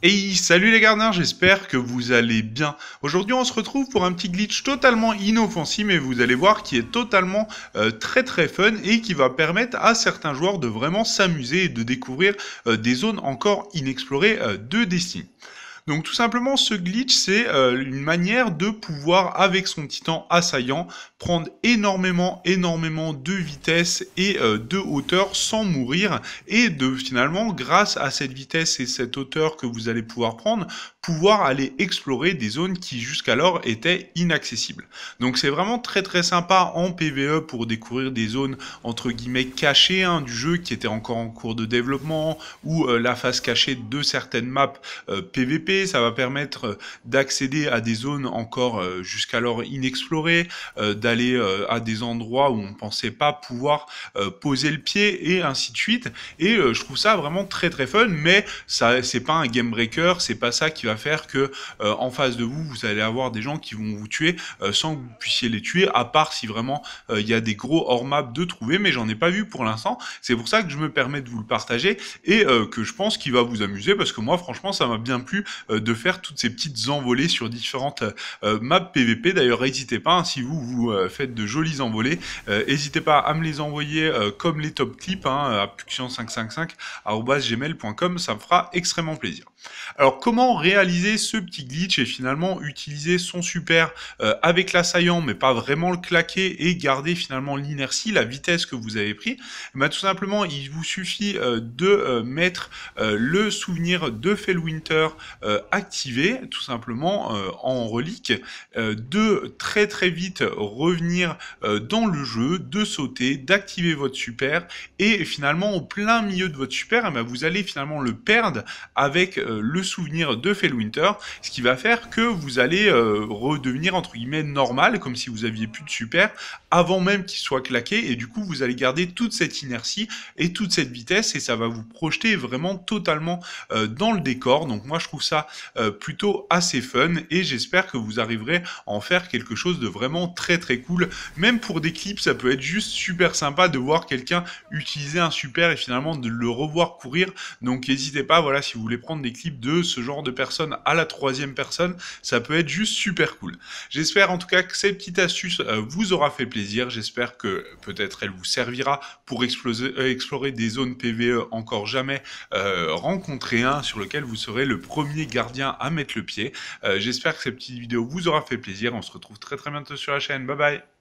Hey, salut les gardiens, j'espère que vous allez bien. Aujourd'hui, on se retrouve pour un petit glitch totalement inoffensif, mais vous allez voir qui est totalement euh, très très fun et qui va permettre à certains joueurs de vraiment s'amuser et de découvrir euh, des zones encore inexplorées euh, de Destiny. Donc tout simplement, ce glitch, c'est euh, une manière de pouvoir, avec son titan assaillant, prendre énormément, énormément de vitesse et euh, de hauteur sans mourir, et de finalement, grâce à cette vitesse et cette hauteur que vous allez pouvoir prendre, pouvoir aller explorer des zones qui jusqu'alors étaient inaccessibles. Donc c'est vraiment très très sympa en PVE pour découvrir des zones entre guillemets cachées hein, du jeu qui étaient encore en cours de développement, ou euh, la face cachée de certaines maps PVP ça va permettre euh, d'accéder à des zones encore euh, jusqu'alors inexplorées, euh, d'aller à des endroits où on ne pensait pas pouvoir poser le pied et ainsi de suite. Et je trouve ça vraiment très très fun, mais ça c'est pas un game breaker, c'est pas ça qui va faire que en face de vous vous allez avoir des gens qui vont vous tuer sans que vous puissiez les tuer, à part si vraiment il y a des gros hors map de trouver, mais j'en ai pas vu pour l'instant. C'est pour ça que je me permets de vous le partager et que je pense qu'il va vous amuser parce que moi franchement ça m'a bien plu euh, de faire toutes ces petites envolées sur différentes euh, euh, maps PVP. D'ailleurs, n'hésitez pas, hein, si vous, vous faites de jolies envolées, n'hésitez pas à me les envoyer comme les top clips hein, à puxian gmail.com. ça me fera extrêmement plaisir. Alors, comment réaliser ce petit glitch et finalement utiliser son super avec l'assaillant, mais pas vraiment le claquer et garder finalement l'inertie, la vitesse que vous avez pris eh Ben, Tout simplement, il vous suffit de mettre le souvenir de Fellwinter euh, activer tout simplement euh, en relique, euh, de très très vite revenir dans le jeu, de sauter, d'activer votre super et finalement au plein milieu de votre super, eh ben, vous allez finalement le perdre avec le souvenir de Fellwinter, ce qui va faire que vous allez redevenir entre guillemets normal, comme si vous aviez plus de super, avant même qu'il soit claqué, et du coup vous allez garder toute cette inertie et toute cette vitesse, et ça va vous projeter vraiment totalement dans le décor. Donc moi je trouve ça euh, plutôt assez fun et j'espère que vous arriverez à en faire quelque chose de vraiment très très cool. Même pour des clips, ça peut être juste super sympa de voir quelqu'un utiliser un super et finalement de le revoir courir. Donc n'hésitez pas, voilà, si vous voulez prendre des clips de ce genre de personne à la troisième personne, ça peut être juste super cool. J'espère en tout cas que cette petite astuce euh, vous aura fait plaisir. J'espère que peut-être elle vous servira pour euh, explorer des zones PVE encore jamais euh, un sur lequel vous serez le premier gardiens à mettre le pied. Euh, j'espère que cette petite vidéo vous aura fait plaisir. On se retrouve très très bientôt sur la chaîne. Bye bye